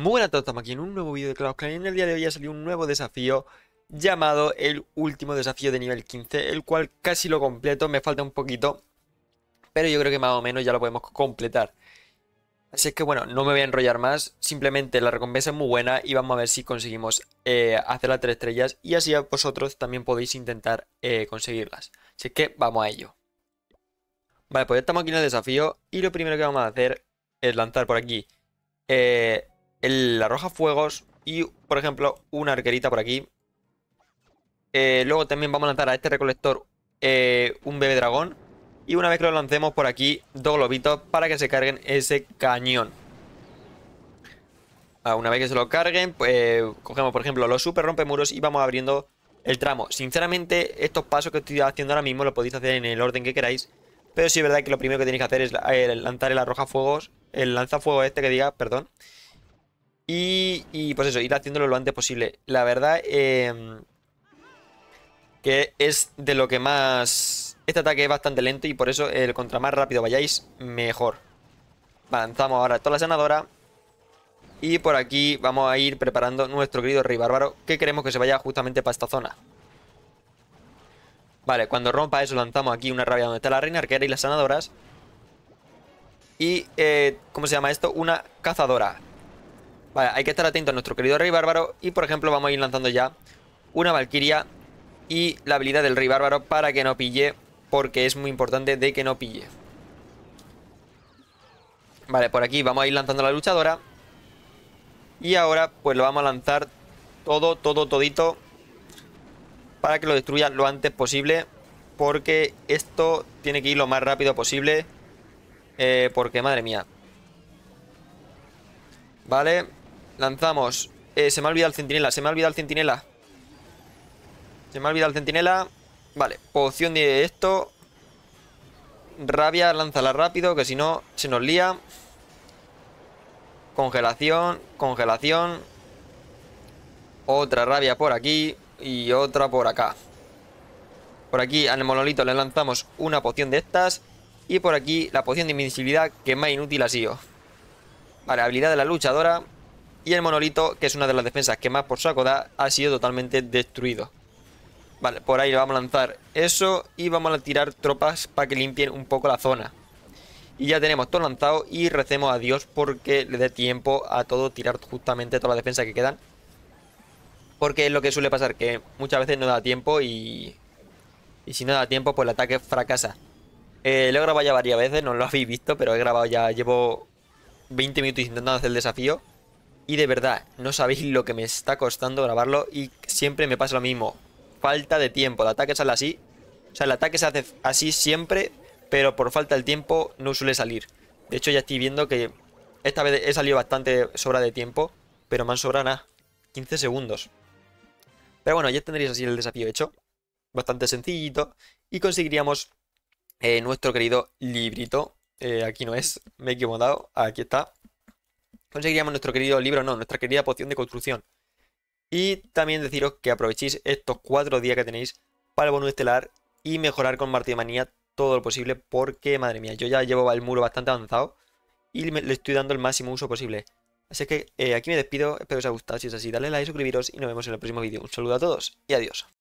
Muy buenas a todos, estamos aquí en un nuevo vídeo de Cloud En el día de hoy ha salido un nuevo desafío llamado el último desafío de nivel 15, el cual casi lo completo, me falta un poquito, pero yo creo que más o menos ya lo podemos completar. Así es que bueno, no me voy a enrollar más, simplemente la recompensa es muy buena y vamos a ver si conseguimos eh, hacer las tres estrellas y así vosotros también podéis intentar eh, conseguirlas. Así que vamos a ello. Vale, pues ya estamos aquí en el desafío y lo primero que vamos a hacer es lanzar por aquí eh, el, la roja fuegos y, por ejemplo, una arquerita por aquí. Eh, luego también vamos a lanzar a este recolector eh, un bebé dragón. Y una vez que lo lancemos por aquí, dos globitos para que se carguen ese cañón. Ah, una vez que se lo carguen, pues, eh, cogemos, por ejemplo, los super rompemuros y vamos abriendo el tramo. Sinceramente, estos pasos que estoy haciendo ahora mismo los podéis hacer en el orden que queráis. Pero sí es verdad que lo primero que tenéis que hacer es lanzar el fuegos el lanzafuego este que diga, perdón. Y, pues eso, ir haciéndolo lo antes posible. La verdad em, que es de lo que más... Este ataque es bastante lento y por eso el contra más rápido vayáis, mejor. Lanzamos ahora toda la sanadora. Y por aquí vamos a ir preparando nuestro querido rey bárbaro que queremos que se vaya justamente para esta zona. Vale, cuando rompa eso lanzamos aquí una rabia donde está la reina arquera y las sanadoras. Y, eh, ¿cómo se llama esto? Una cazadora. Vale, hay que estar atento a nuestro querido rey bárbaro. Y por ejemplo vamos a ir lanzando ya una valquiria y la habilidad del rey bárbaro para que no pille. Porque es muy importante de que no pille. Vale, por aquí vamos a ir lanzando la luchadora. Y ahora pues lo vamos a lanzar todo, todo, todito. Para que lo destruya lo antes posible. Porque esto tiene que ir lo más rápido posible. Eh, porque madre mía. Vale. Lanzamos. Eh, se me ha olvidado el centinela, se me ha olvidado el centinela. Se me ha olvidado el centinela. Vale, poción de esto. Rabia, lánzala rápido, que si no se nos lía. Congelación, congelación. Otra rabia por aquí y otra por acá. Por aquí al monolito le lanzamos una poción de estas. Y por aquí la poción de invisibilidad que más inútil ha sido. Vale, habilidad de la luchadora. Y el monolito, que es una de las defensas que más por saco da, ha sido totalmente destruido. Vale, por ahí le vamos a lanzar eso y vamos a tirar tropas para que limpien un poco la zona. Y ya tenemos todo lanzado y recemos a Dios porque le dé tiempo a todo tirar justamente todas las defensas que quedan. Porque es lo que suele pasar, que muchas veces no da tiempo y... Y si no da tiempo, pues el ataque fracasa. Eh, lo he grabado ya varias veces, no lo habéis visto, pero he grabado ya... Llevo 20 minutos intentando hacer el desafío. Y de verdad, no sabéis lo que me está costando grabarlo y siempre me pasa lo mismo. Falta de tiempo, el ataque sale así. O sea, el ataque se hace así siempre, pero por falta de tiempo no suele salir. De hecho, ya estoy viendo que esta vez he salido bastante sobra de tiempo, pero me han sobrado nada. 15 segundos. Pero bueno, ya tendréis así el desafío hecho. Bastante sencillito. Y conseguiríamos eh, nuestro querido librito. Eh, aquí no es, me he equivocado. Aquí está conseguiríamos nuestro querido libro, no, nuestra querida poción de construcción. Y también deciros que aprovechéis estos cuatro días que tenéis para el bono estelar y mejorar con Martimanía todo lo posible porque, madre mía, yo ya llevo el muro bastante avanzado y le estoy dando el máximo uso posible. Así que eh, aquí me despido, espero que os haya gustado, si es así, dale like, suscribiros y nos vemos en el próximo vídeo. Un saludo a todos y adiós.